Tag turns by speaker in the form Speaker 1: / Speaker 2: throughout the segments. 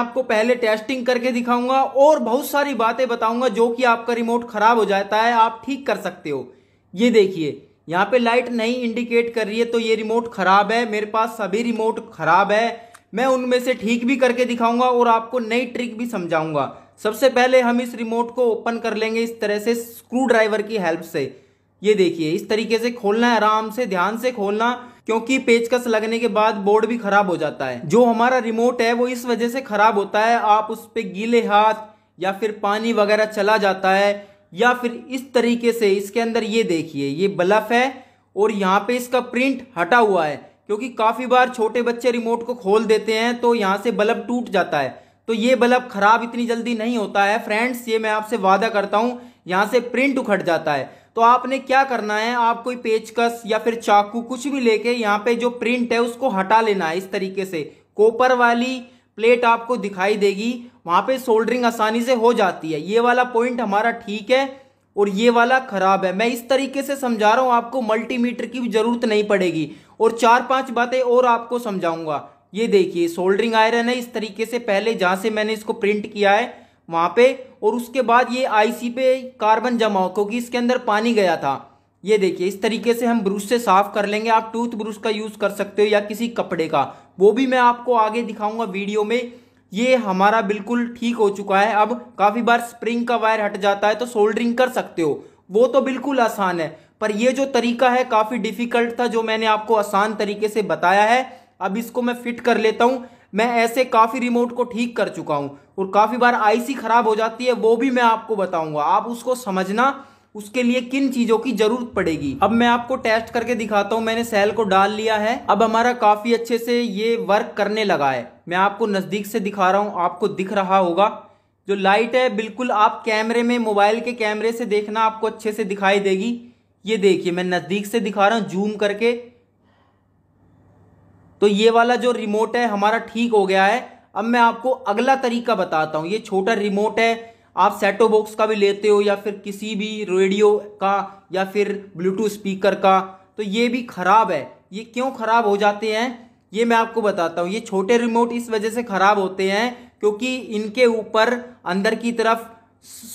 Speaker 1: आपको पहले टेस्टिंग करके दिखाऊंगा और बहुत सारी बातें बताऊंगा जो कि आपका रिमोट खराब हो जाता है आप ठीक कर सकते हो ये देखिए यहाँ पे लाइट नहीं इंडिकेट कर रही है तो ये रिमोट खराब है मेरे पास सभी रिमोट खराब है मैं उनमें से ठीक भी करके दिखाऊंगा और आपको नई ट्रिक भी समझाऊंगा सबसे पहले हम इस रिमोट को ओपन कर लेंगे इस तरह से स्क्रू ड्राइवर की हेल्प से ये देखिए इस तरीके से खोलना है आराम से ध्यान से खोलना क्योंकि पेचकस लगने के बाद बोर्ड भी खराब हो जाता है जो हमारा रिमोट है वो इस वजह से खराब होता है आप उस पर गीले हाथ या फिर पानी वगैरह चला जाता है या फिर इस तरीके से इसके अंदर ये देखिए ये बलफ है और यहाँ पे इसका प्रिंट हटा हुआ है क्योंकि काफ़ी बार छोटे बच्चे रिमोट को खोल देते हैं तो यहाँ से बल्ब टूट जाता है तो ये बल्ब ख़राब इतनी जल्दी नहीं होता है फ्रेंड्स ये मैं आपसे वादा करता हूँ यहाँ से प्रिंट उखड़ जाता है तो आपने क्या करना है आप कोई पेचकस या फिर चाकू कुछ भी लेके यहाँ पे जो प्रिंट है उसको हटा लेना है इस तरीके से कोपर वाली प्लेट आपको दिखाई देगी वहां पे सोल्डरिंग आसानी से हो जाती है ये वाला पॉइंट हमारा ठीक है और ये वाला खराब है मैं इस तरीके से समझा रहा हूँ आपको मल्टीमीटर की भी जरूरत नहीं पड़ेगी और चार पांच बातें और आपको समझाऊंगा ये देखिए सोल्डरिंग आयरन है इस तरीके से पहले जहाँ से मैंने इसको प्रिंट किया है वहाँ पे और उसके बाद ये आईसी पे कार्बन जमा हो क्योंकि इसके अंदर पानी गया था ये देखिए इस तरीके से हम ब्रश से साफ कर लेंगे आप टूथ ब्रश का यूज़ कर सकते हो या किसी कपड़े का वो भी मैं आपको आगे दिखाऊंगा वीडियो में ये हमारा बिल्कुल ठीक हो चुका है अब काफ़ी बार स्प्रिंग का वायर हट जाता है तो सोल्डरिंग कर सकते हो वो तो बिल्कुल आसान है पर ये जो तरीका है काफ़ी डिफिकल्ट था जो मैंने आपको आसान तरीके से बताया है अब इसको मैं फिट कर लेता हूँ मैं ऐसे काफ़ी रिमोट को ठीक कर चुका हूँ और काफ़ी बार आईसी ख़राब हो जाती है वो भी मैं आपको बताऊँगा आप उसको समझना उसके लिए किन चीज़ों की ज़रूरत पड़ेगी अब मैं आपको टेस्ट करके दिखाता हूँ मैंने सेल को डाल लिया है अब हमारा काफ़ी अच्छे से ये वर्क करने लगा है मैं आपको नज़दीक से दिखा रहा हूँ आपको दिख रहा होगा जो लाइट है बिल्कुल आप कैमरे में मोबाइल के कैमरे से देखना आपको अच्छे से दिखाई देगी ये देखिए मैं नज़दीक से दिखा रहा हूँ जूम करके तो ये वाला जो रिमोट है हमारा ठीक हो गया है अब मैं आपको अगला तरीका बताता हूँ ये छोटा रिमोट है आप सेटो बॉक्स का भी लेते हो या फिर किसी भी रेडियो का या फिर ब्लूटूथ स्पीकर का तो ये भी ख़राब है ये क्यों ख़राब हो जाते हैं ये मैं आपको बताता हूँ ये छोटे रिमोट इस वजह से ख़राब होते हैं क्योंकि इनके ऊपर अंदर की तरफ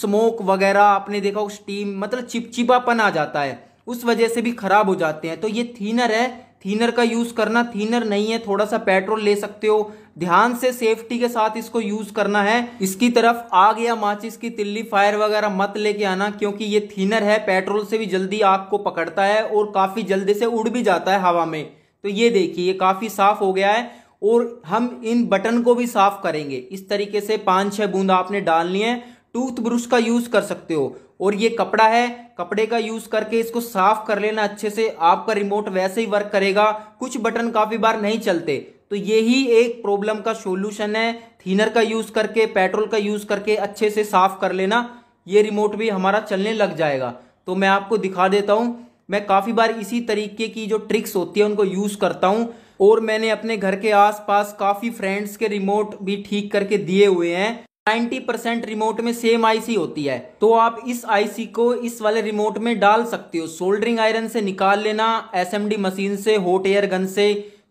Speaker 1: स्मोक वगैरह आपने देखा स्टीम मतलब चिपचिपापन आ जाता है उस वजह से भी ख़राब हो जाते हैं तो ये थीनर है थीनर का यूज़ करना थीनर नहीं है थोड़ा सा पेट्रोल ले सकते हो ध्यान से सेफ्टी के साथ इसको यूज़ करना है इसकी तरफ आग या माचिस की तिल्ली फायर वगैरह मत लेके आना क्योंकि ये थीनर है पेट्रोल से भी जल्दी आग को पकड़ता है और काफ़ी जल्दी से उड़ भी जाता है हवा में तो ये देखिए ये काफ़ी साफ़ हो गया है और हम इन बटन को भी साफ़ करेंगे इस तरीके से पाँच छः बूंद आपने डालनी है टूथ ब्रश का यूज़ कर सकते हो और ये कपड़ा है कपड़े का यूज करके इसको साफ कर लेना अच्छे से आपका रिमोट वैसे ही वर्क करेगा कुछ बटन काफी बार नहीं चलते तो यही एक प्रॉब्लम का सोल्यूशन है थीनर का यूज करके पेट्रोल का यूज करके अच्छे से साफ कर लेना ये रिमोट भी हमारा चलने लग जाएगा तो मैं आपको दिखा देता हूँ मैं काफ़ी बार इसी तरीके की जो ट्रिक्स होती है उनको यूज़ करता हूँ और मैंने अपने घर के आसपास काफ़ी फ्रेंड्स के रिमोट भी ठीक करके दिए हुए हैं 90 परसेंट रिमोट में सेम आईसी होती है तो आप इस आईसी को इस वाले रिमोट में डाल सकते हो सोल्डरिंग आयरन से निकाल लेना एसएमडी मशीन से हॉट एयर गन से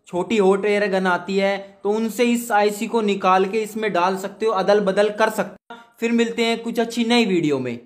Speaker 1: छोटी हॉट एयर गन आती है तो उनसे इस आईसी को निकाल के इसमें डाल सकते हो अदल बदल कर सकते हो फिर मिलते हैं कुछ अच्छी नई वीडियो में